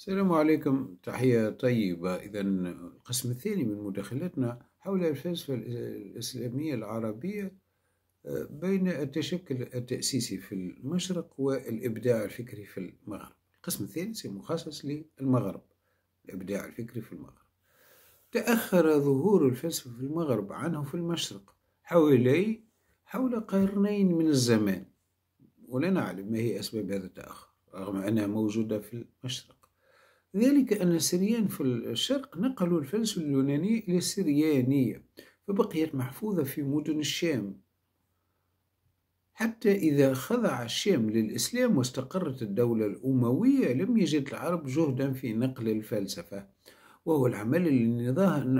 السلام عليكم تحية طيبة إذا القسم الثاني من مداخلتنا حول الفلسفة الإسلامية العربية آه، بين التشكل التأسيسي في المشرق والإبداع الفكري في المغرب القسم الثالث مخصص للمغرب الإبداع الفكري في المغرب تأخر ظهور الفلسفة في المغرب عنه في المشرق حوالي حول قرنين من الزمان ولا نعلم ما هي أسباب هذا التأخر رغم أنها موجودة في المشرق ذلك أن السريان في الشرق نقلوا الفلس اليوناني إلى السريانية فبقيت محفوظة في مدن الشام حتى إذا خضع الشام للإسلام واستقرت الدولة الأموية لم يجد العرب جهدا في نقل الفلسفة وهو العمل الذي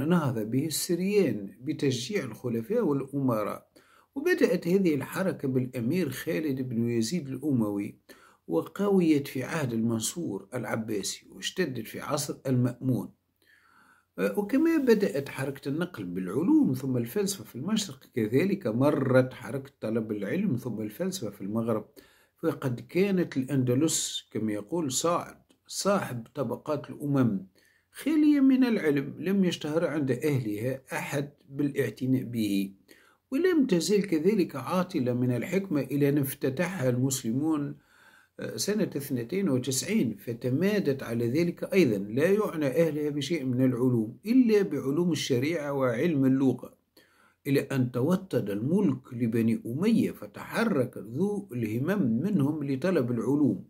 نهض به السريان بتشجيع الخلفاء والأمراء وبدأت هذه الحركة بالأمير خالد بن يزيد الأموي وقويت في عهد المنصور العباسي واشتدت في عصر المأمون أه، وكما بدأت حركة النقل بالعلوم ثم الفلسفة في المشرق كذلك مرت حركة طلب العلم ثم الفلسفة في المغرب فقد كانت الأندلس كما يقول صاعد صاحب طبقات الأمم خالية من العلم لم يشتهر عند أهلها أحد بالاعتناء به ولم تزال كذلك عاطلة من الحكمة إلى أن افتتحها المسلمون سنة 92 فتمادت على ذلك أيضا لا يعنى أهلها بشيء من العلوم إلا بعلوم الشريعة وعلم اللغة إلى أن توطد الملك لبني أمية فتحرك ذو الهمم منهم لطلب العلوم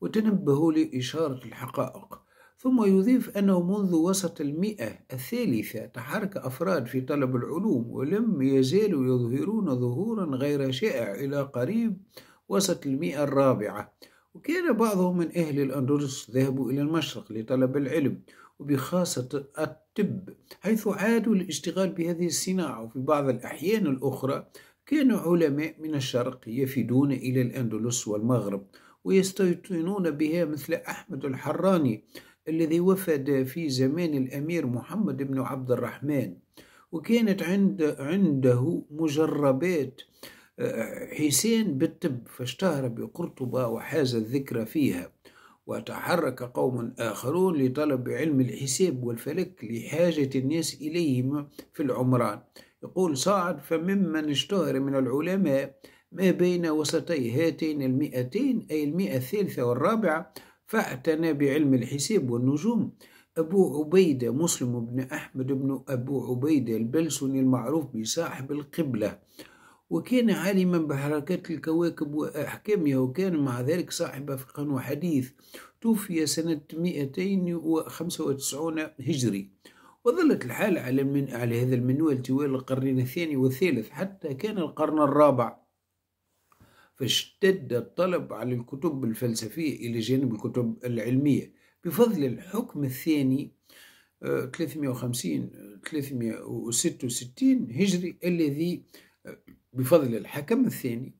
وتنبهوا لإشارة الحقائق ثم يضيف أنه منذ وسط المئة الثالثة تحرك أفراد في طلب العلوم ولم يزالوا يظهرون ظهورا غير شائع إلى قريب وسط المئة الرابعة وكان بعضهم من أهل الأندلس ذهبوا إلى المشرق لطلب العلم وبخاصة الطب حيث عادوا للاشتغال بهذه الصناعة وفي بعض الأحيان الأخرى كان علماء من الشرق يفدون إلى الأندلس والمغرب ويستيطنون بها مثل أحمد الحراني الذي وفد في زمان الأمير محمد بن عبد الرحمن وكانت عند عنده مجربات حسين بالطب فاشتهر بقرطبة وحاز الذكر فيها وتحرك قوم آخرون لطلب علم الحساب والفلك لحاجة الناس إليهم في العمران يقول صاعد فممن اشتهر من العلماء ما بين وسطي هاتين المئتين أي المئة الثالثة والرابعة فاعتنى بعلم الحساب والنجوم أبو عبيدة مسلم بن أحمد بن أبو عبيدة البلسني المعروف بصاحب القبلة وكان عالما بحركات الكواكب وأحكامها وكان مع ذلك صاحب فقه وحديث توفي سنة 295 هجري وظلت الحال على من على هذا المنوال طوال القرن الثاني والثالث حتى كان القرن الرابع فاشتد الطلب على الكتب الفلسفية إلى جانب الكتب العلمية بفضل الحكم الثاني 350 آه، 366 هجري الذي بفضل الحكم الثاني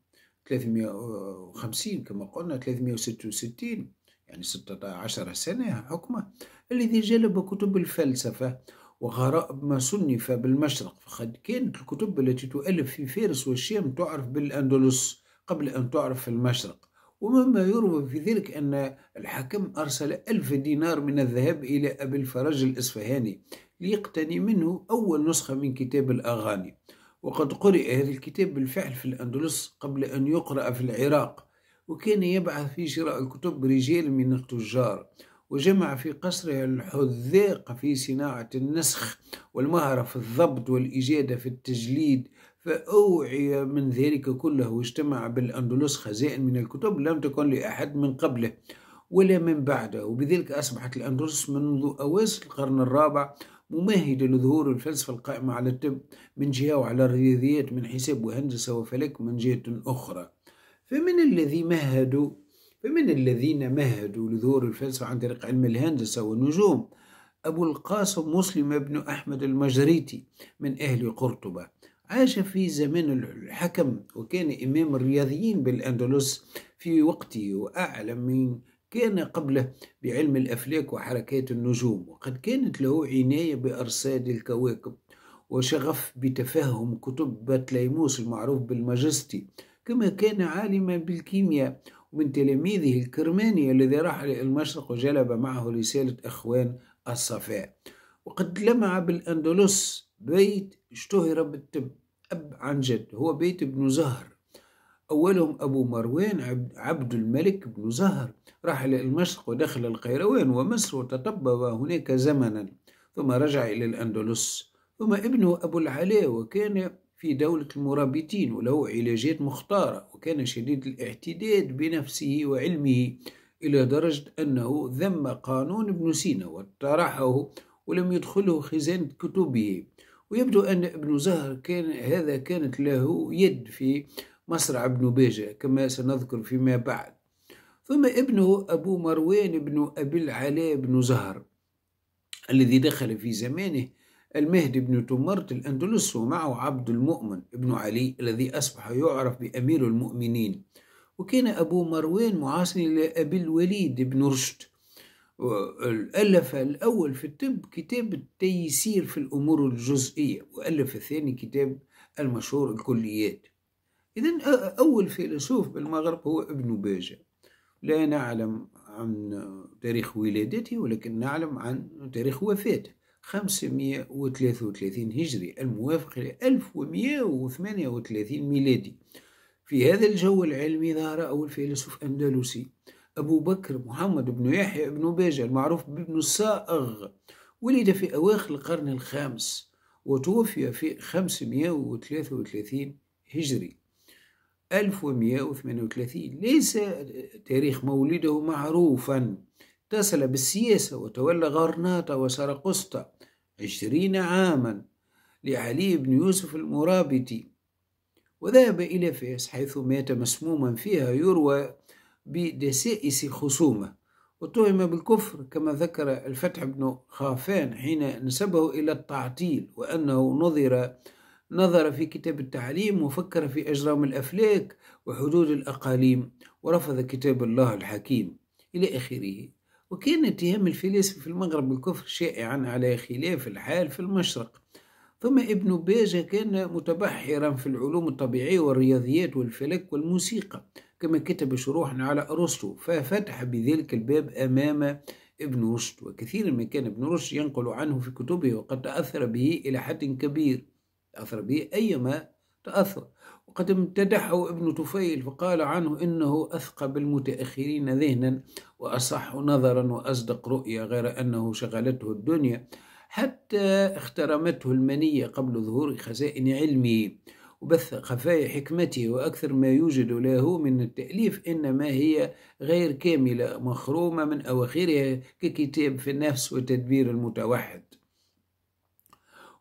350 كما قلنا 366 يعني 16 سنة حكمه الذي جلب كتب الفلسفة وغرائب ما صنف بالمشرق فقد كانت الكتب التي تؤلف في فارس والشام تعرف بالأندلس قبل أن تعرف في المشرق ومما يروى في ذلك أن الحكم أرسل ألف دينار من الذهب إلى أبي الفرج الإصفهاني ليقتني منه أول نسخة من كتاب الأغاني وقد قرئ هذا الكتاب بالفعل في الأندلس قبل أن يقرأ في العراق وكان يبعث في شراء الكتب رجال من التجار وجمع في قصره الحذاق في صناعة النسخ والمهرة في الضبط والإجادة في التجليد فأوعي من ذلك كله واجتمع بالأندلس خزائن من الكتب لم تكن لأحد من قبله ولا من بعده وبذلك أصبحت الأندلس منذ أواسط القرن الرابع ممهدا لظهور الفلسفة القائمة على الطب من جهة وعلى الرياضيات من حساب وهندسة وفلك من جهة أخرى فمن الذي مهدوا فمن الذين مهدوا لظهور الفلسفة عن طريق علم الهندسة والنجوم أبو القاسم مسلم بن أحمد المجريتي من أهل قرطبة عاش في زمان الحكم وكان إمام الرياضيين بالأندلس في وقته وأعلم من كان قبله بعلم الأفلاك وحركات النجوم وقد كانت له عناية بأرصاد الكواكب وشغف بتفهم كتب بطليموس المعروف بالماجستي كما كان عالما بالكيمياء ومن تلاميذه الكرماني الذي راح إلى المشرق وجلب معه رسالة إخوان الصفاء وقد لمع بالأندلس بيت اشتهر بالطب أب عن جد هو بيت ابن زهر أولهم أبو مروان عبد الملك بن زهر راح إلى دمشق ودخل القيروان ومصر وتطبب هناك زمنا ثم رجع إلى الأندلس ثم ابنه أبو العلاء وكان في دولة المرابطين وله علاجات مختارة وكان شديد الاعتداد بنفسه وعلمه إلى درجة أنه ذم قانون ابن سينا وطرحه ولم يدخله خزانة كتبه ويبدو أن ابن زهر كان هذا كانت له يد في مصرع ابن بيجة كما سنذكر فيما بعد ثم ابنه أبو مروان بن أبي العلاء بن زهر الذي دخل في زمانه المهدي بن تمرت الأندلس ومعه عبد المؤمن بن علي الذي أصبح يعرف بأمير المؤمنين وكان أبو مروان معاصرا لأبي الوليد بن رشد ألف الأول في الطب كتاب التيسير في الأمور الجزئية وألف الثاني كتاب المشهور الكليات إذا أول فيلسوف بالمغرب هو ابن باجة لا نعلم عن تاريخ ولادته ولكن نعلم عن تاريخ وفاته 533 هجري الموافق ل 1138 ميلادي في هذا الجو العلمي ظهر أول فيلسوف أندلسي أبو بكر محمد بن يحيى بن باجة المعروف بابن الصائغ ولد في أواخر القرن الخامس وتوفي في 533 هجري 1138 ليس تاريخ مولده معروفا اتصل بالسياسة وتولى غرناطة وسرقسطة عشرين عاما لعلي بن يوسف المرابطي وذهب إلى فاس حيث مات مسموما فيها يروى بدسائس خصومه واتهم بالكفر كما ذكر الفتح بن خافان حين نسبه إلى التعطيل وأنه نظر نظر في كتاب التعليم وفكر في أجرام الأفلاك وحدود الأقاليم ورفض كتاب الله الحكيم إلى آخره وكان اتهام الفلاسفة في المغرب بالكفر شائعا على خلاف الحال في المشرق ثم ابن باجة كان متبحرا في العلوم الطبيعية والرياضيات والفلك والموسيقى كما كتب شروحا على أرسطو ففتح بذلك الباب أمام ابن رشد وكثيرا ما كان ابن رشد ينقل عنه في كتبه وقد تأثر به إلى حد كبير أثر به أيما تأثر وقد امتدحه ابن طفيل فقال عنه إنه أثقى بالمتأخرين ذهنا وأصح نظرا وأصدق رؤيا غير أنه شغلته الدنيا حتى اخترمته المنية قبل ظهور خزائن علمه وبث خفايا حكمته وأكثر ما يوجد له من التأليف إنما هي غير كاملة مخرومة من أواخرها ككتاب في النفس وتدبير المتوحد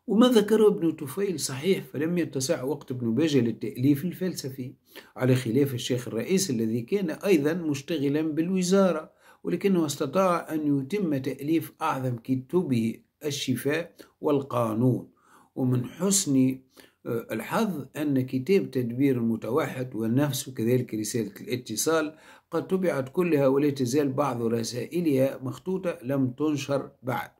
وما ذكره ابن طفيل صحيح فلم يتسع وقت ابن باجة للتأليف الفلسفي على خلاف الشيخ الرئيس الذي كان أيضا مشتغلا بالوزارة ولكنه استطاع أن يتم تأليف أعظم كتبه الشفاء والقانون ومن حسن آه، الحظ أن كتاب تدبير المتوحد والنفس وكذلك رسالة الاتصال قد طبعت كلها ولا تزال بعض رسائلها مخطوطة لم تنشر بعد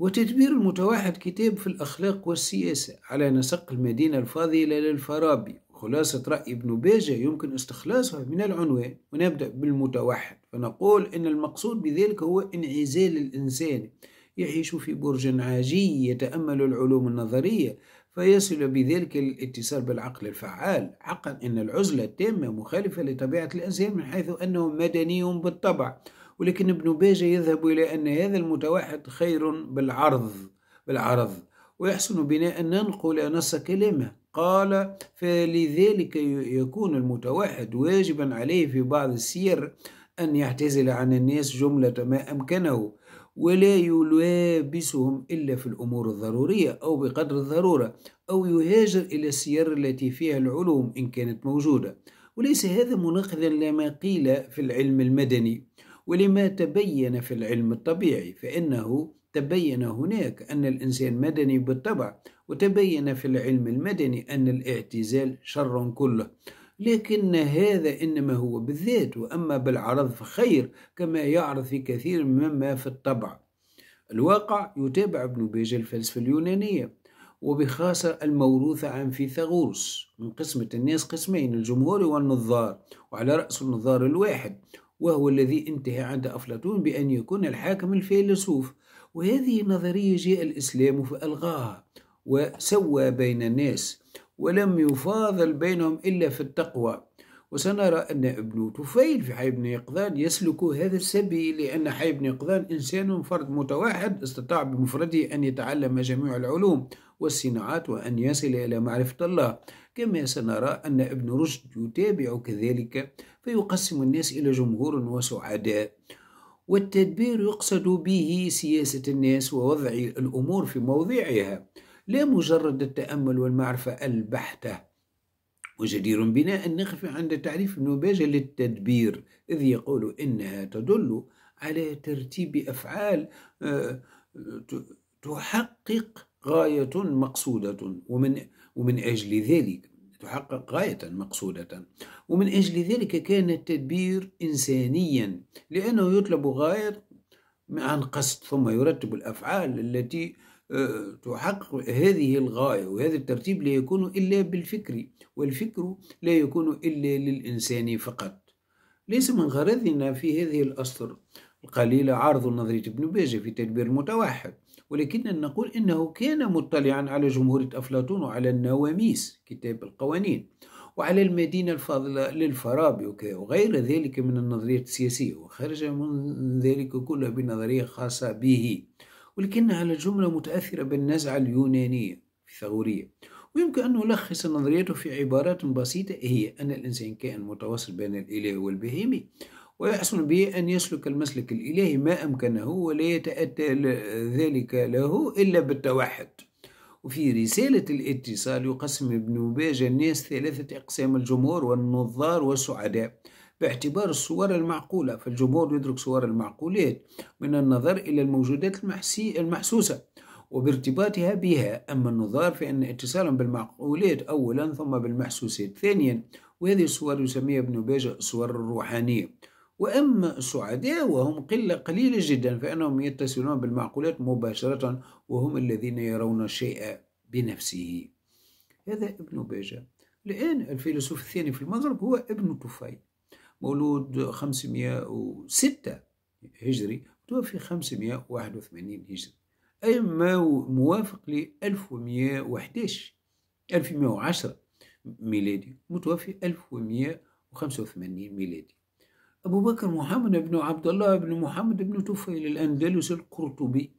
وتدبير المتوحد كتاب في الأخلاق والسياسة على نسق المدينة الفاضلة للفارابي خلاصة رأي ابن باجة يمكن استخلاصها من العنوان ونبدأ بالمتوحد فنقول أن المقصود بذلك هو انعزال الإنسان يعيش في برج عاجي يتأمل العلوم النظرية فيصل بذلك الاتصال بالعقل الفعال حقا أن العزلة التامة مخالفة لطبيعة الإنسان من حيث أنه مدني بالطبع ولكن ابن باجة يذهب إلى أن هذا المتوحد خير بالعرض بالعرض ويحسن بنا أن ننقل نص كلامه قال فلذلك يكون المتوحد واجبا عليه في بعض السير أن يعتزل عن الناس جملة ما أمكنه ولا يلابسهم إلا في الأمور الضرورية أو بقدر الضرورة أو يهاجر إلى السير التي فيها العلوم إن كانت موجودة وليس هذا مناقضا لما قيل في العلم المدني ولما تبين في العلم الطبيعي فإنه تبين هناك أن الإنسان مدني بالطبع وتبين في العلم المدني أن الاعتزال شر كله لكن هذا إنما هو بالذات وأما بالعرض فخير كما يعرض في كثير مما في الطبع الواقع يتابع ابن باجة الفلسفة اليونانية وبخاصة الموروثة عن فيثاغورس من قسمة الناس قسمين الجمهور والنظار وعلى رأس النظار الواحد وهو الذي انتهى عند أفلاطون بأن يكون الحاكم الفيلسوف وهذه النظرية جاء الإسلام فألغاها وسوى بين الناس ولم يفاضل بينهم إلا في التقوى وسنرى أن ابن طفيل في حي بن يقظان يسلك هذا السبيل لأن حي بن يقظان إنسان فرد متوحد استطاع بمفرده أن يتعلم جميع العلوم والصناعات وأن يصل إلى معرفة الله كما سنرى أن ابن رشد يتابع كذلك فيقسم الناس إلى جمهور وسعداء والتدبير يقصد به سياسة الناس ووضع الأمور في موضعها لا مجرد التأمل والمعرفة البحتة وجدير بنا أن نقف عند تعريف ابن باجة للتدبير إذ يقول إنها تدل على ترتيب أفعال آه، تحقق غاية مقصودة ومن ومن أجل ذلك تحقق غاية مقصودة ومن أجل ذلك كان التدبير إنسانيا لأنه يطلب غاية عن قصد ثم يرتب الأفعال التي آه، تحقق هذه الغاية وهذا الترتيب لا يكون إلا بالفكر والفكر لا يكون إلا للإنسان فقط ليس من غرضنا في هذه الأسطر القليلة عرض نظرية ابن باجة في تدبير المتوحد ولكننا نقول إنه كان مطلعا على جمهورية أفلاطون وعلى النواميس كتاب القوانين وعلى المدينة الفاضلة للفارابي وغير ذلك من النظريات السياسية وخرج من ذلك كله بنظرية خاصة به ولكنها الجملة متأثرة بالنزعة اليونانية في ويمكن أن نلخص نظريته في عبارات بسيطة هي أن الإنسان كائن متواصل بين الإله والبهيمي ويحسن به أن يسلك المسلك الإلهي ما أمكنه ولا يتأتى ذلك له إلا بالتوحد وفي رسالة الاتصال يقسم ابن باجة الناس ثلاثة أقسام الجمهور والنظار والسعداء باعتبار الصور المعقولة فالجمهور يدرك صور المعقولات من النظر إلى الموجودات المحسي المحسوسة وبارتباطها بها أما النظار فإن اتصالهم بالمعقولات أولا ثم بالمحسوسات ثانيا وهذه الصور يسميها ابن باجة الصور الروحانية وأما السعداء وهم قلة قليلة جدا فإنهم يتصلون بالمعقولات مباشرة وهم الذين يرون الشيء بنفسه هذا ابن باجة الآن الفيلسوف الثاني في المغرب هو ابن طفيل مولود 506 هجري توفي 581 هجري أي ما موافق ل 1111 1110 ميلادي متوفي 1185 ميلادي أبو بكر محمد بن عبد الله بن محمد بن طفيل الأندلس القرطبي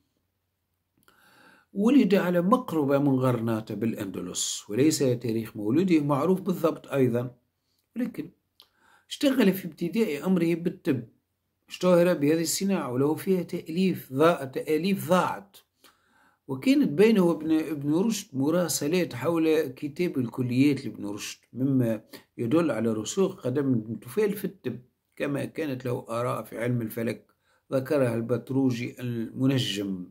ولد على مقربة من غرناطة بالأندلس وليس تاريخ مولده معروف بالضبط أيضا ولكن اشتغل في ابتداء أمره بالطب اشتهر بهذه الصناعة وله فيها تأليف ضاع تأليف ضاعت وكانت بينه وبين ابن رشد مراسلات حول كتاب الكليات لابن رشد مما يدل على رسوخ قدم ابن في الطب كما كانت له آراء في علم الفلك ذكرها البتروجي المنجم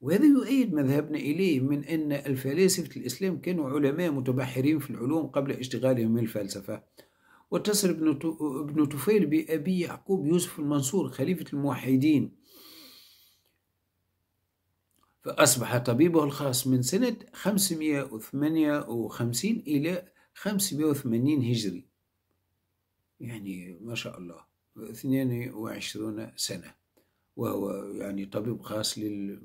وهذا يؤيد ما ذهبنا إليه من أن الفلاسفة الإسلام كانوا علماء متبحرين في العلوم قبل اشتغالهم بالفلسفة واتصل ابن طفيل بأبي يعقوب يوسف المنصور خليفة الموحدين فأصبح طبيبه الخاص من سنة 558 إلى 580 هجري يعني ما شاء الله 22 سنة وهو يعني طبيب خاص لل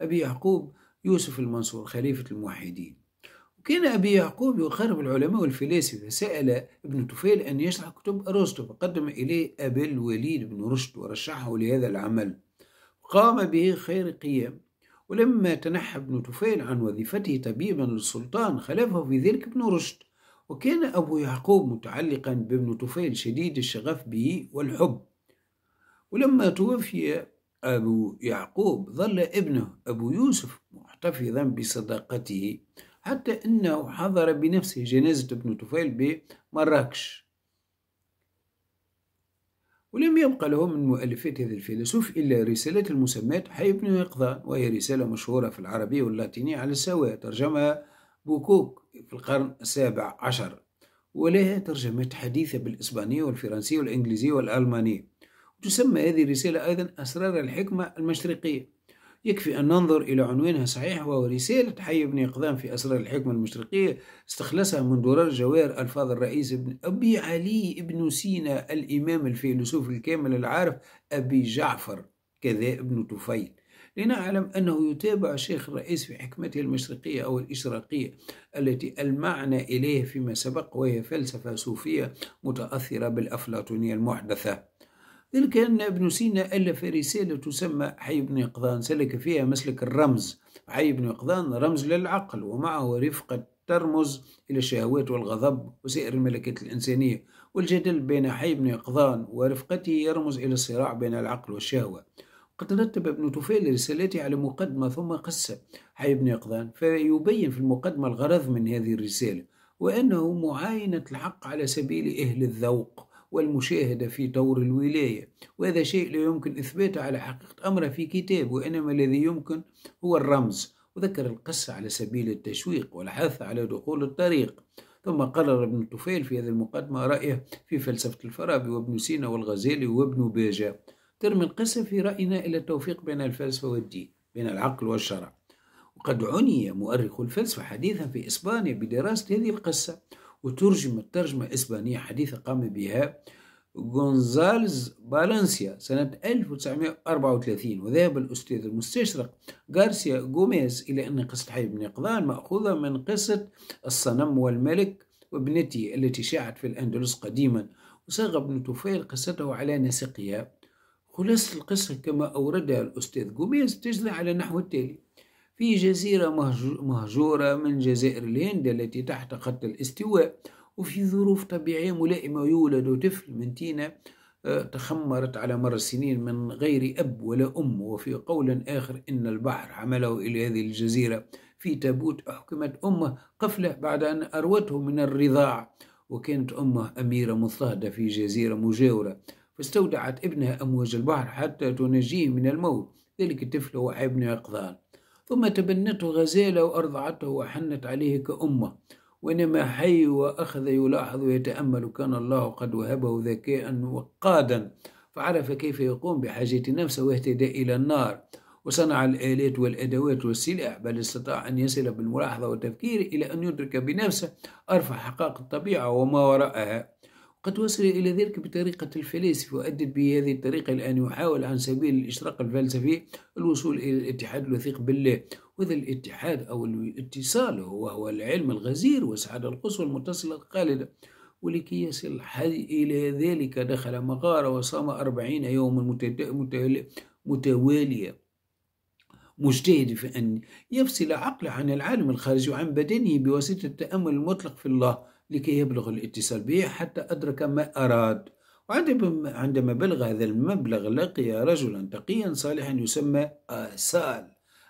أبي يعقوب يوسف المنصور خليفة الموحدين وكان أبي يعقوب يخرب العلماء والفلاسفة سأل ابن طفيل أن يشرح كتب أرسطو فقدم إليه أبا الوليد بن رشد ورشحه لهذا العمل قام به خير قيام ولما تنحى ابن طفيل عن وظيفته طبيبا للسلطان خلفه في ذلك ابن رشد وكان أبو يعقوب متعلقا بابن طفيل شديد الشغف به والحب ولما توفي أبو يعقوب ظل ابنه أبو يوسف محتفظا بصداقته حتى أنه حضر بنفسه جنازة ابن طفيل بمراكش ولم يبقى له من مؤلفات هذا الفيلسوف إلا رسالة المسماة حي بن يقظان وهي رسالة مشهورة في العربية واللاتينية على السواء ترجمها بوكوك في القرن السابع عشر ولها ترجمات حديثة بالإسبانية والفرنسية والإنجليزية والألمانية تسمى هذه الرسالة أيضا أسرار الحكمة المشرقية يكفي أن ننظر إلى عنوانها صحيح وهو رسالة حي بن يقظان في أسرار الحكمة المشرقية استخلصها من درار جوار ألفاظ الرئيس ابن أبي علي ابن سينا الإمام الفيلسوف الكامل العارف أبي جعفر كذا ابن طفيل لنعلم أنه يتابع شيخ الرئيس في حكمته المشرقية أو الإشراقية التي المعنى إليه فيما سبق وهي فلسفة صوفية متأثرة بالأفلاطونية المحدثة ذلك أن ابن سينا ألف رسالة تسمى حي بن يقظان سلك فيها مسلك الرمز حي بن يقظان رمز للعقل ومعه رفقة ترمز إلى الشهوات والغضب وسائر الملكات الإنسانية والجدل بين حي بن يقظان ورفقته يرمز إلى الصراع بين العقل والشهوة قد رتب ابن طفيل رسالته على مقدمة ثم قصة حي ابن يقظان فيبين في المقدمة الغرض من هذه الرسالة وأنه معاينة الحق على سبيل أهل الذوق والمشاهدة في دور الولاية وهذا شيء لا يمكن إثباته على حقيقة أمره في كتاب وإنما الذي يمكن هو الرمز وذكر القصة على سبيل التشويق والحث على دخول الطريق ثم قرر ابن طفيل في هذه المقدمة رأيه في فلسفة الفارابي وابن سينا والغزالي وابن باجة ترمي القسم في رأينا إلى التوفيق بين الفلسفة والدين بين العقل والشرع وقد عني مؤرخ الفلسفة حديثا في إسبانيا بدراسة هذه القصة وترجمت ترجمة إسبانية حديثة قام بها غونزالز بالنسيا سنة 1934 وذهب الأستاذ المستشرق غارسيا غوميز إلى أن قصة حي بن يقظان مأخوذة من قصة الصنم والملك وابنته التي شاعت في الأندلس قديما وصاغ ابن توفيل قصته على نسقها خلاصة القصة كما أوردها الأستاذ جوميز تجري على نحو التالي في جزيرة مهجورة من جزائر الهند التي تحت خط الاستواء وفي ظروف طبيعية ملائمة يولد طفل من تينة آه، تخمرت على مر السنين من غير أب ولا أم وفي قول آخر إن البحر حمله إلى هذه الجزيرة في تابوت أحكمت أمه قفلة بعد أن أروته من الرضاع وكانت أمه أميرة مضطهدة في جزيرة مجاورة فاستودعت ابنها أمواج البحر حتى تنجيه من الموت ذلك الطفل هو ابن يقظان ثم تبنته غزالة وأرضعته وحنت عليه كأمه وإنما حي وأخذ يلاحظ ويتأمل كان الله قد وهبه ذكاء وقادا فعرف كيف يقوم بحاجة نفسه واهتدى إلى النار وصنع الآلات والأدوات والسلاح بل استطاع أن يصل بالملاحظة والتفكير إلى أن يدرك بنفسه أرفع حقائق الطبيعة وما وراءها قد وصل إلى ذلك بطريقة الفلاسفة وأدت بهذه الطريقة الآن يحاول عن سبيل الإشراق الفلسفي الوصول إلى الاتحاد الوثيق بالله وذا الاتحاد أو الاتصال وهو العلم الغزير والسعادة القصوى المتصلة الخالدة ولكي يصل الحي إلى ذلك دخل مغارة وصام أربعين يوما متوالية مجتهد في أن يفصل عقله عن العالم الخارجي وعن بدنه بواسطة التأمل المطلق في الله لكي يبلغ الاتصال به حتى أدرك ما أراد وعندما بلغ هذا المبلغ لقي رجلا تقيا صالحا يسمى آسال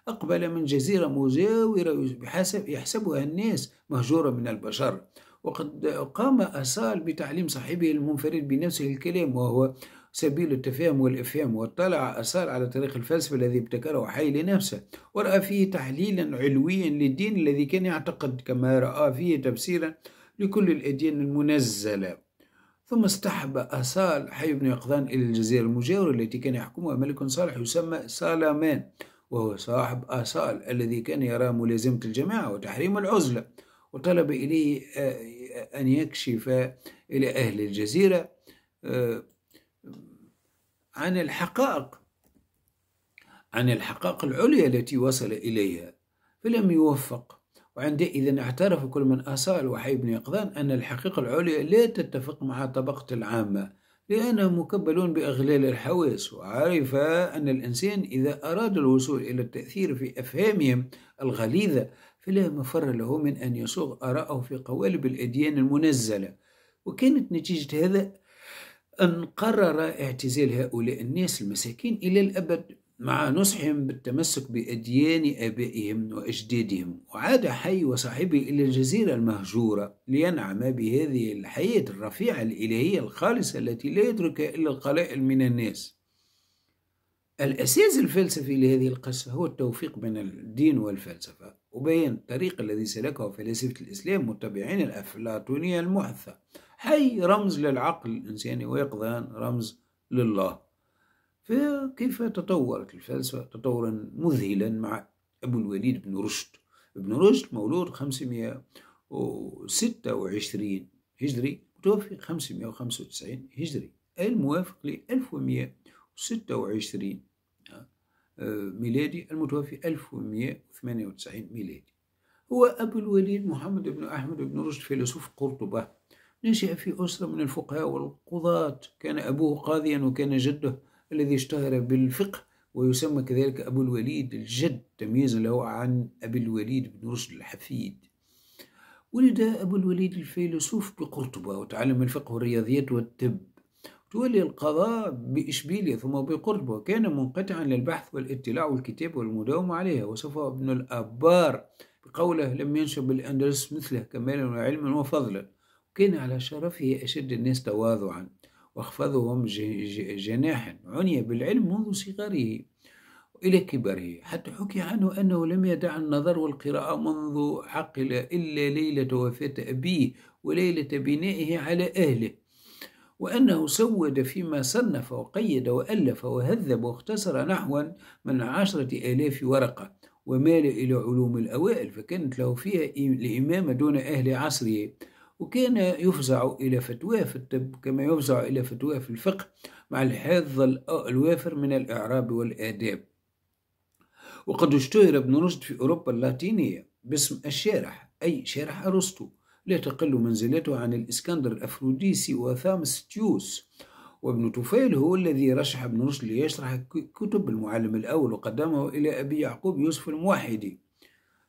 أقبل من جزيرة مجاورة بحسب يحسبها الناس مهجورة من البشر وقد قام أسال بتعليم صاحبه المنفرد بنفسه الكلام وهو سبيل التفاهم والإفهام واطلع أسال على تاريخ الفلسفة الذي ابتكره حي لنفسه ورأى فيه تحليلا علويا للدين الذي كان يعتقد كما رأى فيه تفسيرا لكل الأديان المنزلة ثم استحب حي بن يقظان إلى الجزيرة المجاورة التي كان يحكمها ملك صالح يسمى سالامان وهو صاحب آصال الذي كان يرى ملازمة الجماعة وتحريم العزلة وطلب إليه آه، أن يكشف إلى أهل الجزيرة آه، عن الحقائق عن الحقائق العليا التي وصل إليها فلم يوفق وعندئذ اعترف كل من أساء الوحي بن يقظان أن الحقيقة العليا لا تتفق مع طبقة العامة لأنهم مكبلون بأغلال الحواس وعرف أن الإنسان إذا أراد الوصول إلى التأثير في أفهامهم الغليظة فلا مفر له من أن يصوغ آراءه في قوالب الأديان المنزلة وكانت نتيجة هذا أن قرر اعتزال هؤلاء الناس المساكين إلى الأبد مع نصحهم بالتمسك بأديان آبائهم وأجدادهم وعاد حي وصاحبه إلى الجزيرة المهجورة لينعم بهذه الحياة الرفيعة الإلهية الخالصة التي لا يدركها إلا القلائل من الناس الأساس الفلسفي لهذه القصة هو التوفيق بين الدين والفلسفة وبين الطريق الذي سلكه فلاسفة الإسلام متبعين الأفلاطونية المحثة حي رمز للعقل الإنساني ويقظان رمز لله فكيف تطورت الفلسفة تطورا مذهلا مع أبو الوليد بن رشد ابن رشد مولود 526 هجري توفي 595 هجري الموافق ل 1126 آه، ميلادي المتوفي 1198 ميلادي هو أبو الوليد محمد بن أحمد بن رشد فيلسوف قرطبة نشأ في أسرة من الفقهاء والقضاة كان أبوه قاضيا وكان جده الذي اشتهر بالفقه ويسمى كذلك أبو الوليد الجد تمييزا له عن أبي الوليد بن رشد الحفيد ولد أبو الوليد الفيلسوف بقرطبة وتعلم الفقه والرياضيات والطب تولي القضاء بإشبيلية ثم بقرطبة كان منقطعا للبحث والاطلاع والكتاب والمداومة عليها وصف ابن الأبار بقوله لم ينشب الأندلس مثله كمالا وعلما وفضلا وكان على شرفه أشد الناس تواضعا واخفضهم جناحا عني بالعلم منذ صغره إلى كبره حتى حكي عنه أنه لم يدع النظر والقراءة منذ عقل إلا ليلة وفاة أبيه وليلة بنائه على أهله وأنه سود فيما صنف وقيد وألف وهذب واختصر نحو من عشرة آلاف ورقة ومال إلى علوم الأوائل فكانت له فيها الإمامة دون أهل عصره وكان يفزع إلى فتواه في الطب كما يفزع إلى فتواه في الفقه مع الحظ الوافر من الإعراب والآداب وقد اشتهر ابن رشد في أوروبا اللاتينية باسم الشارح أي شارح أرسطو لا تقل منزلته عن الإسكندر الأفروديسي وثامس تيوس وابن طفيل هو الذي رشح ابن رشد ليشرح كتب المعلم الأول وقدمه إلى أبي يعقوب يوسف الموحدي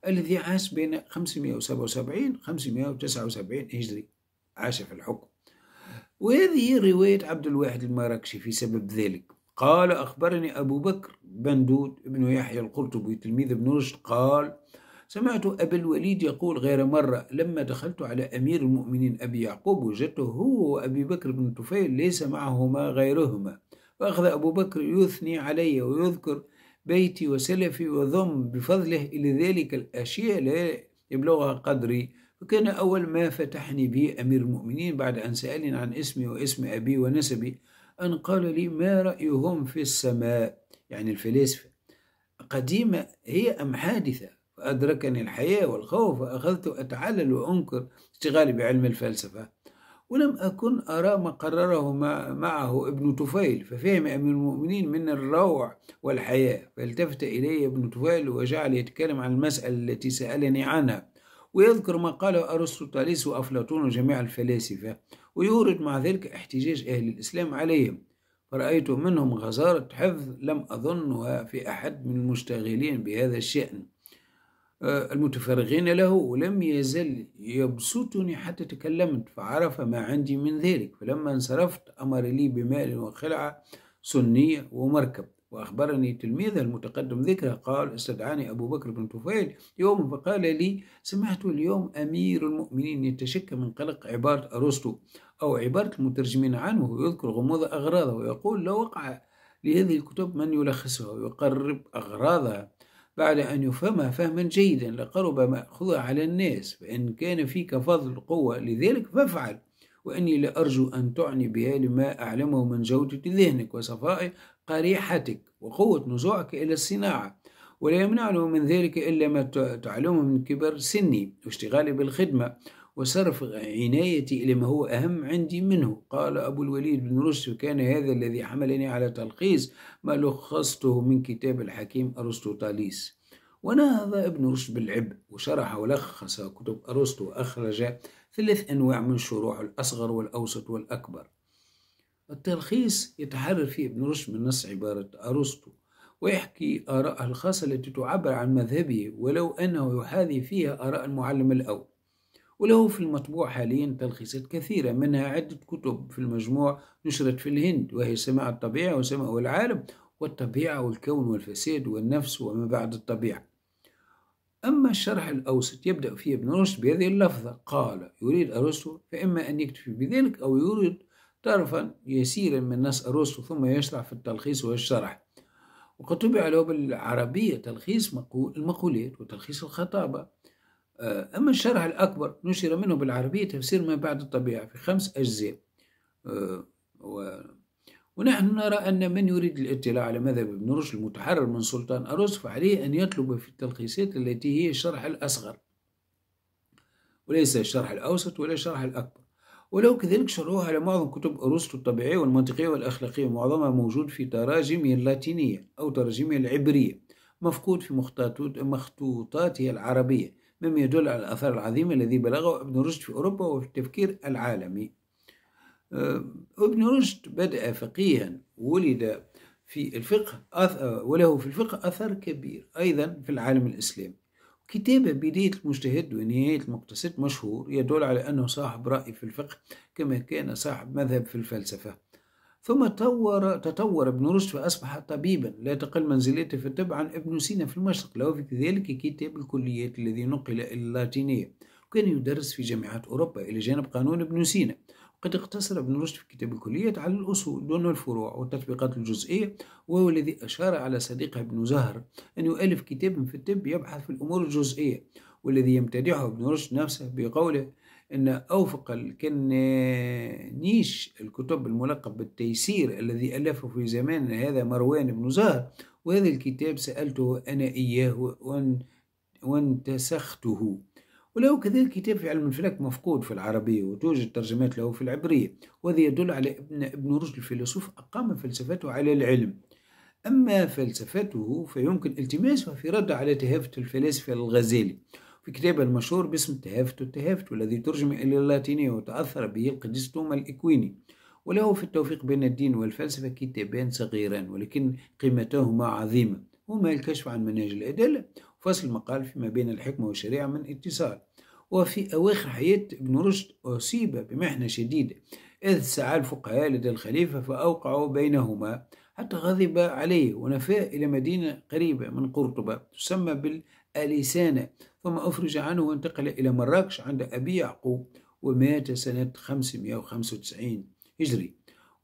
الذي عاش بين 577 579 هجري عاش في الحكم وهذه رواية عبد الواحد المراكشي في سبب ذلك قال أخبرني أبو بكر بن دود بن يحيى القرطبي تلميذ ابن رشد قال سمعت أبا الوليد يقول غير مرة لما دخلت على أمير المؤمنين أبي يعقوب وجدته هو وأبي بكر بن طفيل ليس معهما غيرهما فأخذ أبو بكر يثني علي ويذكر بيتي وسلفي وضم بفضله إلى ذلك الأشياء لا يبلغها قدري وكان أول ما فتحني به أمير المؤمنين بعد أن سألني عن اسمي واسم أبي ونسبي أن قال لي ما رأيهم في السماء يعني الفلاسفة قديمة هي أم حادثة فأدركني الحياة والخوف وأخذت أتعلل وأنكر اشتغالي بعلم الفلسفة ولم أكن أرى ما قرره معه ابن طفيل ففهم أمير المؤمنين من الروع والحياة فالتفت إلي ابن طفيل وجعل يتكلم عن المسألة التي سألني عنها ويذكر ما قاله طاليس وأفلاطون وجميع الفلاسفة ويورد مع ذلك احتجاج أهل الإسلام عليهم فرأيت منهم غزارة حفظ لم أظنها في أحد من المشتغلين بهذا الشأن آه، المتفرغين له ولم يزل يبسطني حتى تكلمت فعرف ما عندي من ذلك فلما انصرفت أمر لي بمال وخلعة سنية ومركب وأخبرني تلميذ المتقدم ذكره قال استدعاني أبو بكر بن طفيل يوم فقال لي سمعت اليوم أمير المؤمنين يتشكى من قلق عبارة أرسطو أو عبارة المترجمين عنه ويذكر غموض أغراضه ويقول لو وقع لهذه الكتب من يلخصها ويقرب أغراضها بعد أن يفهمها فهما جيدا لقرب أخذها على الناس فإن كان فيك فضل قوة لذلك فافعل وإني لأرجو أن تعني بها لما أعلمه من جودة ذهنك وصفاء قريحتك وقوة نزوعك إلى الصناعة ولا يمنعني من ذلك إلا ما تعلمه من كبر سني واشتغالي بالخدمة وصرف عنايتي إلى ما هو أهم عندي منه قال أبو الوليد بن رشد كان هذا الذي حملني على تلخيص ما لخصته من كتاب الحكيم أرسطو طاليس ونهض ابن رشد بالعبء وشرح ولخص كتب أرسطو وأخرج ثلاث أنواع من شروح الأصغر والأوسط والأكبر التلخيص يتحرر فيه ابن رشد من نص عبارة أرسطو ويحكي آراءه الخاصة التي تعبر عن مذهبه ولو أنه يحاذي فيها آراء المعلم الأول وله في المطبوع حاليا تلخيصات كثيرة منها عدة كتب في المجموع نشرت في الهند وهي سماء الطبيعة وسماء العالم والطبيعة والكون والفساد والنفس وما بعد الطبيعة أما الشرح الأوسط يبدأ فيه ابن رشد بهذه اللفظة قال يريد أرسطو فإما أن يكتفي بذلك أو يريد طرفا يسيرا من نص أرسطو ثم يشرح في التلخيص والشرح وقد طبع له بالعربية تلخيص المقولات وتلخيص الخطابة آه، أما الشرح الأكبر نشر منه بالعربية تفسير ما بعد الطبيعة في خمس أجزاء آه، ونحن نرى أن من يريد الاطلاع على مذهب ابن رشد المتحرر من سلطان أرس فعليه أن يطلب في التلخيصات التي هي الشرح الأصغر وليس الشرح الأوسط ولا الشرح الأكبر ولو كذلك شروها على معظم كتب أرسطو الطبيعية والمنطقية والأخلاقية معظمها موجود في تراجمه اللاتينية أو تراجمه العبرية مفقود في مخطوطاته العربية مما يدل على الأثر العظيم الذي بلغه ابن رشد في أوروبا وفي التفكير العالمي آه، ابن رشد بدأ فقيها ولد في الفقه وله في الفقه أثر كبير أيضا في العالم الإسلامي كتابة بداية المجتهد ونهاية المقتصد مشهور يدل على أنه صاحب رأي في الفقه كما كان صاحب مذهب في الفلسفة ثم تطور تطور ابن رشد فأصبح طبيبا لا تقل منزلته في الطب عن ابن سينا في المشرق له في ذلك كتاب الكليات الذي نقل إلى اللاتينية وكان يدرس في جامعات أوروبا إلى جانب قانون ابن سينا وقد اقتصر ابن رشد في كتاب الكليات على الأصول دون الفروع والتطبيقات الجزئية وهو الذي أشار على صديقه ابن زهر أن يؤلف كتاب في الطب يبحث في الأمور الجزئية والذي يمتدحه ابن رشد نفسه بقوله أن أوفق كان نيش الكتب الملقب بالتيسير الذي ألفه في زماننا هذا مروان بن زهر وهذا الكتاب سألته أنا إياه وانتسخته وله كذلك كتاب في علم الفلك مفقود في العربية وتوجد ترجمات له في العبرية وهذا يدل على ابن ابن رشد الفيلسوف أقام فلسفته على العلم أما فلسفته فيمكن التماسها في رد على تهافت الفلاسفة الغزالي في كتابه المشهور باسم تهافت التهافت والذي ترجم إلى اللاتينية وتأثر به القديس توما الإكويني وله في التوفيق بين الدين والفلسفة كتابان صغيران ولكن قيمتهما عظيمة هما الكشف عن منهج الأدلة وفصل المقال فيما بين الحكمة والشريعة من اتصال وفي أواخر حياة ابن رشد أصيب بمحنة شديدة إذ سعى الفقهاء لدى الخليفة فأوقعوا بينهما حتى غضب عليه ونفى إلى مدينة قريبة من قرطبة تسمى بالأليسانة ثم أفرج عنه وانتقل إلى مراكش عند أبي يعقوب ومات سنة 595 هجري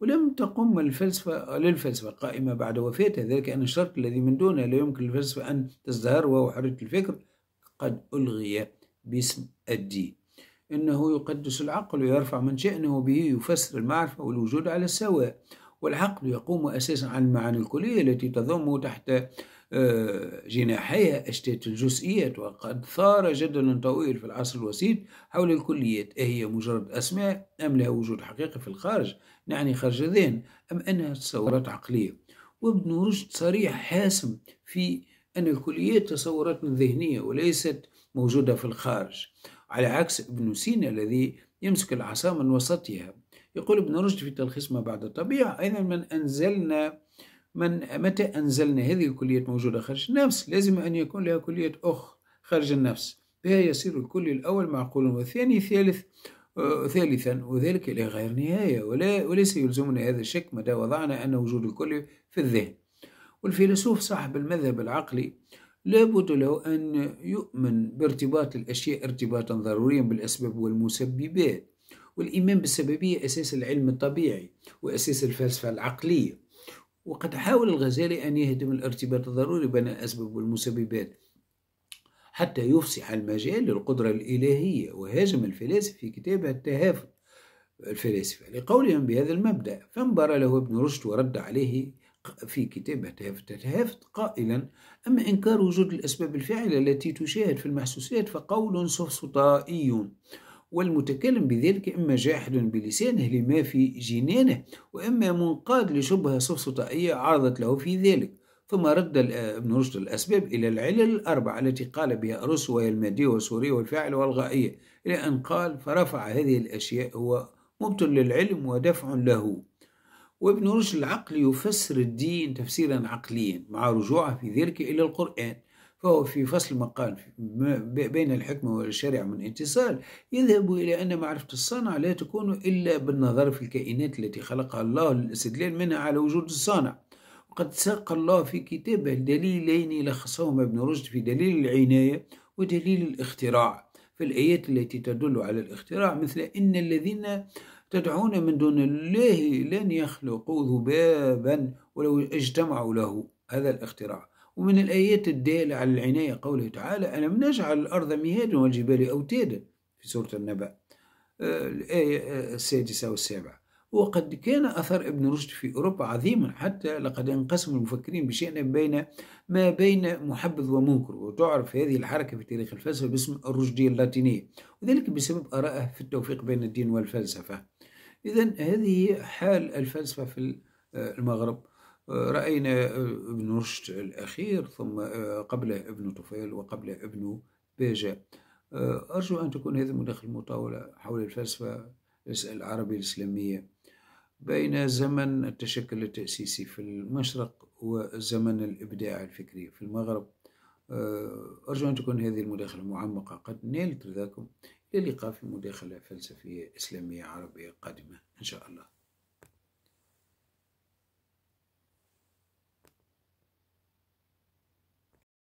ولم تقم الفلسفة للفلسفة قائمة بعد وفاته ذلك أن الشرط الذي من دونه لا يمكن للفلسفة أن تزدهر وهو حرية الفكر قد ألغي باسم الدين إنه يقدس العقل ويرفع من شأنه به يفسر المعرفة والوجود على السواء والعقل يقوم أساسا عن المعاني الكلية التي تضم تحت آه، جناحية أشتات الجزئيات وقد ثار جدل طويل في العصر الوسيط حول الكليات أهي إيه مجرد أسماء أم لها وجود حقيقي في الخارج نعني خارج الذهن أم أنها تصورات عقلية وابن رشد صريح حاسم في أن الكليات تصورات ذهنية وليست موجودة في الخارج على عكس ابن سينا الذي يمسك العصا من وسطها يقول ابن رشد في تلخيص ما بعد الطبيعة أيضا من أنزلنا من متى أنزلنا هذه الكليات موجودة خارج النفس لازم أن يكون لها كلية أخرى خارج النفس بها يصير الكل الأول معقول والثاني ثالث آه، ثالثا وذلك إلى غير نهاية ولا وليس يلزمنا هذا الشك مدى وضعنا أن وجود الكل في الذهن والفيلسوف صاحب المذهب العقلي لابد له أن يؤمن بارتباط الأشياء ارتباطا ضروريا بالأسباب والمسببات والإيمان بالسببية أساس العلم الطبيعي وأساس الفلسفة العقلية وقد حاول الغزالي أن يهدم الارتباط الضروري بين الأسباب والمسببات حتى يفسح المجال للقدرة الإلهية وهاجم الفلاسفة في كتابه التهافت الفلاسفة لقولهم بهذا المبدأ فانبر له ابن رشد ورد عليه في كتابه تهافت التهافت قائلا أما إنكار وجود الأسباب الفاعلة التي تشاهد في المحسوسات فقول سفسطائي والمتكلم بذلك إما جاحد بلسانه لما في جنانه وإما منقاد لشبهة سفسطائية عرضت له في ذلك ثم رد ابن رشد الأسباب إلى العلل الأربعة التي قال بها أرس وهي المادية والسورية والفاعل والغائية إلى أن قال فرفع هذه الأشياء هو مبطل للعلم ودفع له وابن رشد العقل يفسر الدين تفسيرا عقليا مع رجوعه في ذلك إلى القرآن فهو في فصل مقال بين الحكمة والشرع من اتصال يذهب إلى أن معرفة الصانع لا تكون إلا بالنظر في الكائنات التي خلقها الله للاستدلال منها على وجود الصانع وقد ساق الله في كتابه دليلين لخصهما ابن رشد في دليل العناية ودليل الاختراع في الآيات التي تدل على الاختراع مثل إن الذين تدعون من دون الله لن يخلقوا ذبابا ولو اجتمعوا له هذا الاختراع ومن الآيات الدالة على العناية قوله تعالى ألم نجعل الأرض مهادا والجبال أوتادا في سورة النبأ آه، الآية آه، السادسة والسابعة وقد كان أثر ابن رشد في أوروبا عظيما حتى لقد انقسم المفكرين بشأن بين ما بين محبذ ومنكر وتعرف هذه الحركة في تاريخ الفلسفة باسم الرشدية اللاتينية وذلك بسبب آرائه في التوفيق بين الدين والفلسفة إذا هذه حال الفلسفة في آه، المغرب رأينا ابن رشد الأخير ثم آه، قبله ابن طفيل وقبله ابن بيجا آه، أرجو أن تكون هذه مداخلة مطاولة حول الفلسفة العربية الإسلامية بين زمن التشكل التأسيسي في المشرق وزمن الإبداع الفكري في المغرب آه، أرجو أن تكون هذه المداخلة معمقة قد نالت رضاكم إلى اللقاء في مداخلة فلسفية إسلامية عربية قادمة إن شاء الله